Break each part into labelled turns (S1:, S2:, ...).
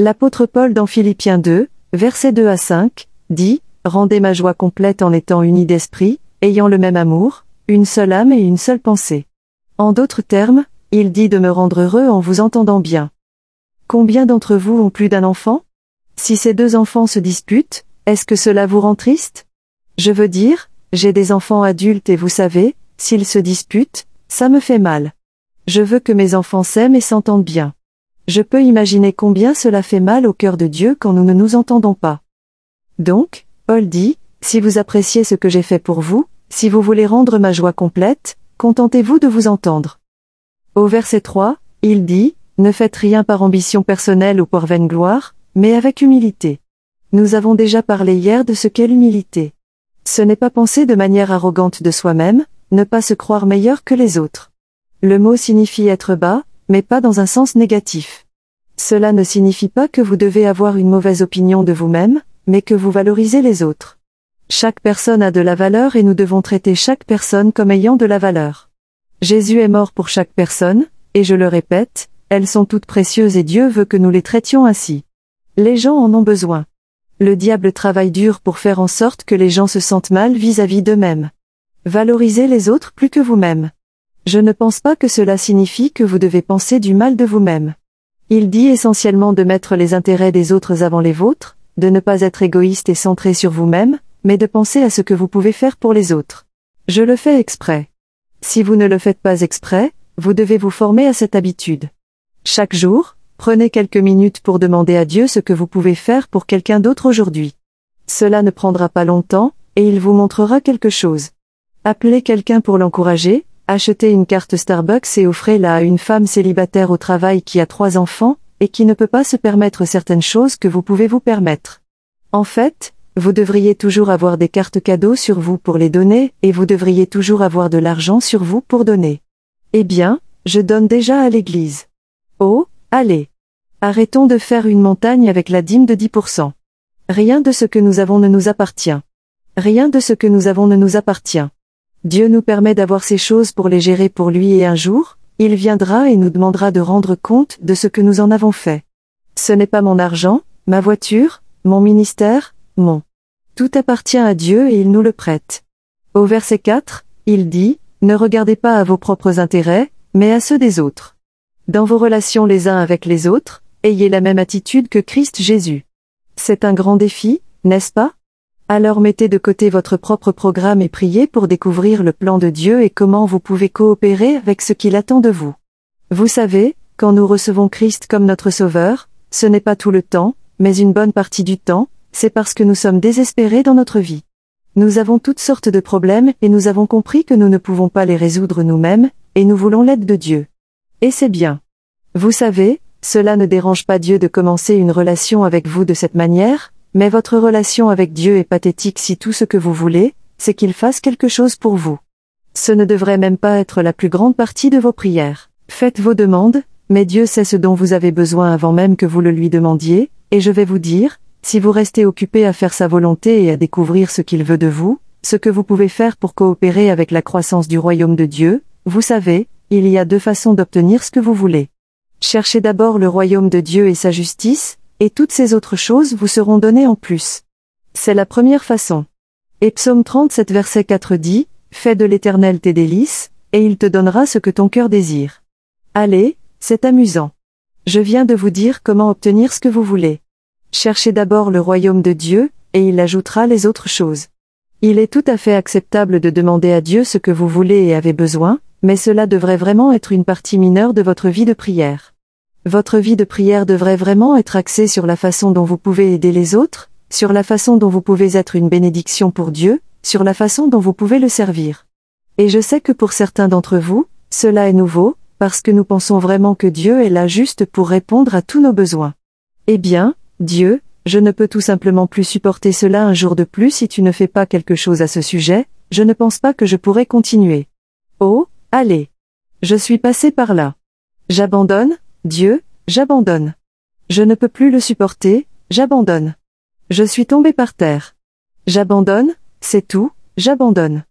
S1: L'apôtre Paul dans Philippiens 2, versets 2 à 5, dit, Rendez ma joie complète en étant unis d'esprit, ayant le même amour, une seule âme et une seule pensée. En d'autres termes, il dit de me rendre heureux en vous entendant bien. Combien d'entre vous ont plus d'un enfant Si ces deux enfants se disputent, est-ce que cela vous rend triste Je veux dire, j'ai des enfants adultes et vous savez, s'ils se disputent, ça me fait mal. Je veux que mes enfants s'aiment et s'entendent bien. Je peux imaginer combien cela fait mal au cœur de Dieu quand nous ne nous entendons pas. Donc, Paul dit, si vous appréciez ce que j'ai fait pour vous, si vous voulez rendre ma joie complète, contentez-vous de vous entendre. Au verset 3, il dit, ne faites rien par ambition personnelle ou pour vaine gloire, mais avec humilité. Nous avons déjà parlé hier de ce qu'est l'humilité. Ce n'est pas penser de manière arrogante de soi-même, ne pas se croire meilleur que les autres. Le mot signifie être bas, mais pas dans un sens négatif. Cela ne signifie pas que vous devez avoir une mauvaise opinion de vous-même, mais que vous valorisez les autres. Chaque personne a de la valeur et nous devons traiter chaque personne comme ayant de la valeur. Jésus est mort pour chaque personne, et je le répète, elles sont toutes précieuses et Dieu veut que nous les traitions ainsi. Les gens en ont besoin. Le diable travaille dur pour faire en sorte que les gens se sentent mal vis-à-vis d'eux-mêmes. Valorisez les autres plus que vous-même. Je ne pense pas que cela signifie que vous devez penser du mal de vous-même. Il dit essentiellement de mettre les intérêts des autres avant les vôtres, de ne pas être égoïste et centré sur vous-même, mais de penser à ce que vous pouvez faire pour les autres. Je le fais exprès. Si vous ne le faites pas exprès, vous devez vous former à cette habitude. Chaque jour, prenez quelques minutes pour demander à Dieu ce que vous pouvez faire pour quelqu'un d'autre aujourd'hui. Cela ne prendra pas longtemps, et il vous montrera quelque chose. Appelez quelqu'un pour l'encourager, achetez une carte Starbucks et offrez-la à une femme célibataire au travail qui a trois enfants, et qui ne peut pas se permettre certaines choses que vous pouvez vous permettre. En fait, vous devriez toujours avoir des cartes cadeaux sur vous pour les donner, et vous devriez toujours avoir de l'argent sur vous pour donner. Eh bien, je donne déjà à l'église. Oh, allez. Arrêtons de faire une montagne avec la dîme de 10%. Rien de ce que nous avons ne nous appartient. Rien de ce que nous avons ne nous appartient. Dieu nous permet d'avoir ces choses pour les gérer pour lui et un jour, il viendra et nous demandera de rendre compte de ce que nous en avons fait. Ce n'est pas mon argent, ma voiture, mon ministère, mon. Tout appartient à Dieu et il nous le prête. Au verset 4, il dit, Ne regardez pas à vos propres intérêts, mais à ceux des autres. Dans vos relations les uns avec les autres, ayez la même attitude que Christ Jésus. C'est un grand défi, n'est-ce pas alors mettez de côté votre propre programme et priez pour découvrir le plan de Dieu et comment vous pouvez coopérer avec ce qu'il attend de vous. Vous savez, quand nous recevons Christ comme notre Sauveur, ce n'est pas tout le temps, mais une bonne partie du temps, c'est parce que nous sommes désespérés dans notre vie. Nous avons toutes sortes de problèmes et nous avons compris que nous ne pouvons pas les résoudre nous-mêmes, et nous voulons l'aide de Dieu. Et c'est bien. Vous savez, cela ne dérange pas Dieu de commencer une relation avec vous de cette manière, mais votre relation avec Dieu est pathétique si tout ce que vous voulez, c'est qu'il fasse quelque chose pour vous. Ce ne devrait même pas être la plus grande partie de vos prières. Faites vos demandes, mais Dieu sait ce dont vous avez besoin avant même que vous le lui demandiez, et je vais vous dire, si vous restez occupé à faire sa volonté et à découvrir ce qu'il veut de vous, ce que vous pouvez faire pour coopérer avec la croissance du royaume de Dieu, vous savez, il y a deux façons d'obtenir ce que vous voulez. Cherchez d'abord le royaume de Dieu et sa justice, et toutes ces autres choses vous seront données en plus. C'est la première façon. Et Psaume 37 verset 4 dit, Fais de l'Éternel tes délices, et il te donnera ce que ton cœur désire. Allez, c'est amusant. Je viens de vous dire comment obtenir ce que vous voulez. Cherchez d'abord le royaume de Dieu, et il ajoutera les autres choses. Il est tout à fait acceptable de demander à Dieu ce que vous voulez et avez besoin, mais cela devrait vraiment être une partie mineure de votre vie de prière. Votre vie de prière devrait vraiment être axée sur la façon dont vous pouvez aider les autres, sur la façon dont vous pouvez être une bénédiction pour Dieu, sur la façon dont vous pouvez le servir. Et je sais que pour certains d'entre vous, cela est nouveau, parce que nous pensons vraiment que Dieu est là juste pour répondre à tous nos besoins. Eh bien, Dieu, je ne peux tout simplement plus supporter cela un jour de plus si tu ne fais pas quelque chose à ce sujet, je ne pense pas que je pourrais continuer. Oh, allez. Je suis passé par là. J'abandonne, Dieu, j'abandonne. Je ne peux plus le supporter, j'abandonne. Je suis tombé par terre. J'abandonne, c'est tout, j'abandonne.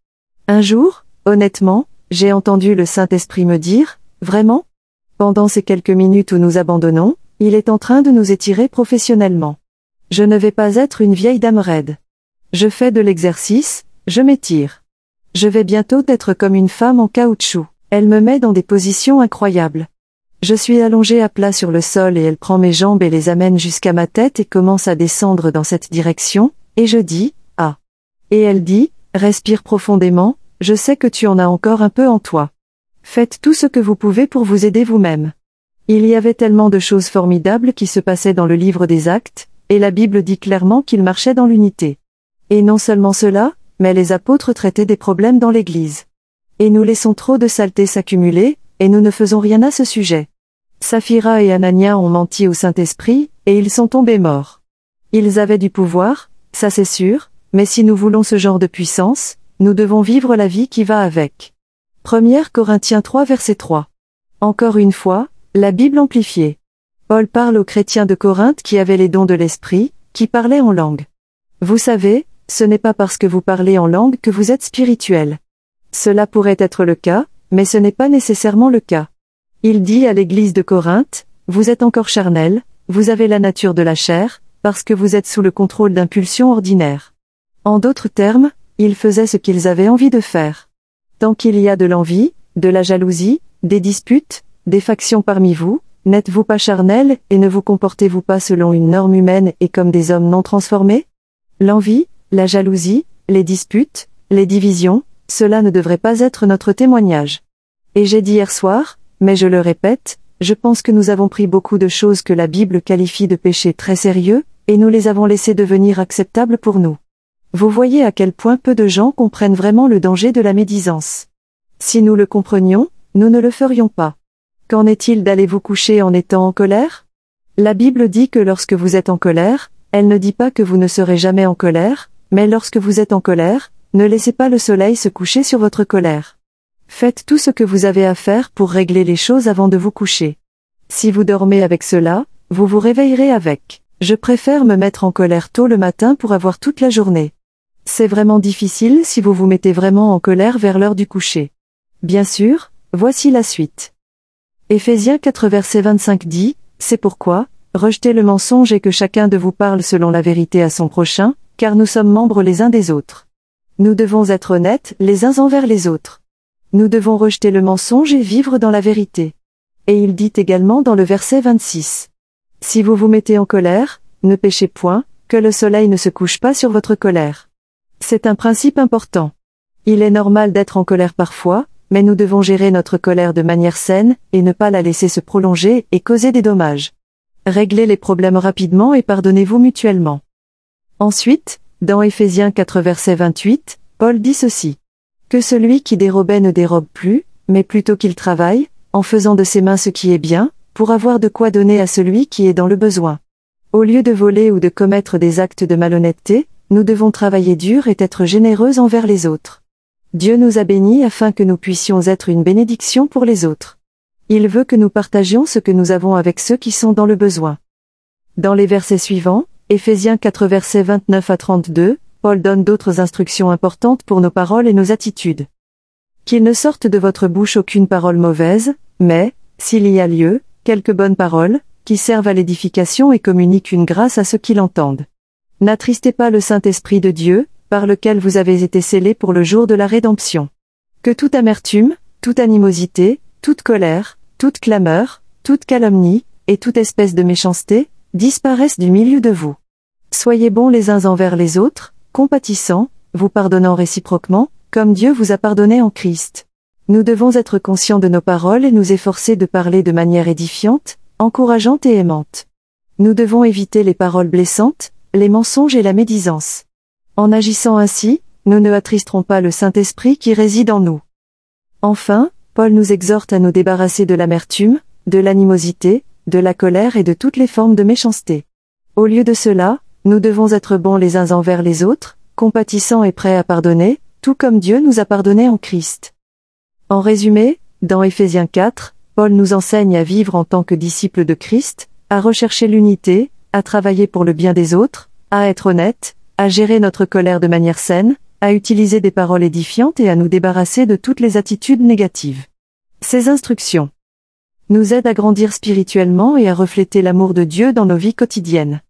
S1: Un jour, honnêtement, j'ai entendu le Saint-Esprit me dire, vraiment Pendant ces quelques minutes où nous abandonnons, il est en train de nous étirer professionnellement. Je ne vais pas être une vieille dame raide. Je fais de l'exercice, je m'étire. Je vais bientôt être comme une femme en caoutchouc. Elle me met dans des positions incroyables. Je suis allongée à plat sur le sol et elle prend mes jambes et les amène jusqu'à ma tête et commence à descendre dans cette direction, et je dis, ah. Et elle dit, respire profondément, je sais que tu en as encore un peu en toi. Faites tout ce que vous pouvez pour vous aider vous-même. Il y avait tellement de choses formidables qui se passaient dans le livre des actes, et la Bible dit clairement qu'il marchait dans l'unité. Et non seulement cela, mais les apôtres traitaient des problèmes dans l'Église. Et nous laissons trop de saleté s'accumuler, et nous ne faisons rien à ce sujet. Saphira et Anania ont menti au Saint-Esprit, et ils sont tombés morts. Ils avaient du pouvoir, ça c'est sûr, mais si nous voulons ce genre de puissance, nous devons vivre la vie qui va avec. 1 Corinthiens 3 verset 3. Encore une fois, la Bible amplifiée. Paul parle aux chrétiens de Corinthe qui avaient les dons de l'esprit, qui parlaient en langue. Vous savez, ce n'est pas parce que vous parlez en langue que vous êtes spirituel. Cela pourrait être le cas, mais ce n'est pas nécessairement le cas. Il dit à l'Église de Corinthe, Vous êtes encore charnel, vous avez la nature de la chair, parce que vous êtes sous le contrôle d'impulsions ordinaires. En d'autres termes, ils faisaient ce qu'ils avaient envie de faire. Tant qu'il y a de l'envie, de la jalousie, des disputes, des factions parmi vous, n'êtes-vous pas charnel et ne vous comportez-vous pas selon une norme humaine et comme des hommes non transformés L'envie, la jalousie, les disputes, les divisions, cela ne devrait pas être notre témoignage. Et j'ai dit hier soir, mais je le répète, je pense que nous avons pris beaucoup de choses que la Bible qualifie de péchés très sérieux, et nous les avons laissés devenir acceptables pour nous. Vous voyez à quel point peu de gens comprennent vraiment le danger de la médisance. Si nous le comprenions, nous ne le ferions pas. Qu'en est-il d'aller vous coucher en étant en colère La Bible dit que lorsque vous êtes en colère, elle ne dit pas que vous ne serez jamais en colère, mais lorsque vous êtes en colère, ne laissez pas le soleil se coucher sur votre colère. Faites tout ce que vous avez à faire pour régler les choses avant de vous coucher. Si vous dormez avec cela, vous vous réveillerez avec. Je préfère me mettre en colère tôt le matin pour avoir toute la journée. C'est vraiment difficile si vous vous mettez vraiment en colère vers l'heure du coucher. Bien sûr, voici la suite. Ephésiens 4 verset 25 dit, C'est pourquoi, rejetez le mensonge et que chacun de vous parle selon la vérité à son prochain, car nous sommes membres les uns des autres. Nous devons être honnêtes les uns envers les autres. Nous devons rejeter le mensonge et vivre dans la vérité. Et il dit également dans le verset 26. Si vous vous mettez en colère, ne péchez point, que le soleil ne se couche pas sur votre colère. C'est un principe important. Il est normal d'être en colère parfois, mais nous devons gérer notre colère de manière saine et ne pas la laisser se prolonger et causer des dommages. Réglez les problèmes rapidement et pardonnez-vous mutuellement. Ensuite, dans Éphésiens 4 verset 28, Paul dit ceci. Que celui qui dérobait ne dérobe plus, mais plutôt qu'il travaille, en faisant de ses mains ce qui est bien, pour avoir de quoi donner à celui qui est dans le besoin. Au lieu de voler ou de commettre des actes de malhonnêteté, nous devons travailler dur et être généreux envers les autres. Dieu nous a bénis afin que nous puissions être une bénédiction pour les autres. Il veut que nous partagions ce que nous avons avec ceux qui sont dans le besoin. Dans les versets suivants, Éphésiens 4 versets 29 à 32, Paul donne d'autres instructions importantes pour nos paroles et nos attitudes. Qu'il ne sorte de votre bouche aucune parole mauvaise, mais, s'il y a lieu, quelques bonnes paroles, qui servent à l'édification et communiquent une grâce à ceux qui l'entendent. N'attristez pas le Saint-Esprit de Dieu, par lequel vous avez été scellés pour le jour de la rédemption. Que toute amertume, toute animosité, toute colère, toute clameur, toute calomnie, et toute espèce de méchanceté, disparaissent du milieu de vous. Soyez bons les uns envers les autres, compatissants, vous pardonnant réciproquement, comme Dieu vous a pardonné en Christ. Nous devons être conscients de nos paroles et nous efforcer de parler de manière édifiante, encourageante et aimante. Nous devons éviter les paroles blessantes, les mensonges et la médisance. En agissant ainsi, nous ne attristerons pas le Saint-Esprit qui réside en nous. Enfin, Paul nous exhorte à nous débarrasser de l'amertume, de l'animosité, de la colère et de toutes les formes de méchanceté. Au lieu de cela, nous devons être bons les uns envers les autres, compatissants et prêts à pardonner, tout comme Dieu nous a pardonné en Christ. En résumé, dans Ephésiens 4, Paul nous enseigne à vivre en tant que disciples de Christ, à rechercher l'unité, à travailler pour le bien des autres, à être honnête, à gérer notre colère de manière saine, à utiliser des paroles édifiantes et à nous débarrasser de toutes les attitudes négatives. Ces instructions nous aide à grandir spirituellement et à refléter l'amour de Dieu dans nos vies quotidiennes.